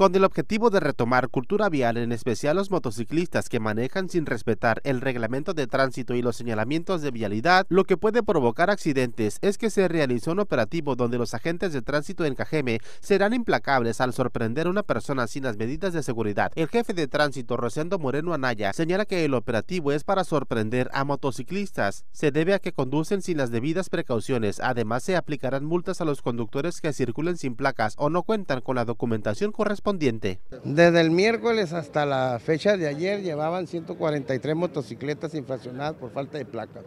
con el objetivo de retomar cultura vial, en especial los motociclistas que manejan sin respetar el reglamento de tránsito y los señalamientos de vialidad, lo que puede provocar accidentes es que se realizó un operativo donde los agentes de tránsito en Cajeme serán implacables al sorprender a una persona sin las medidas de seguridad. El jefe de tránsito, Rosendo Moreno Anaya, señala que el operativo es para sorprender a motociclistas. Se debe a que conducen sin las debidas precauciones. Además, se aplicarán multas a los conductores que circulen sin placas o no cuentan con la documentación correspondiente desde el miércoles hasta la fecha de ayer llevaban 143 motocicletas infraccionadas por falta de placas.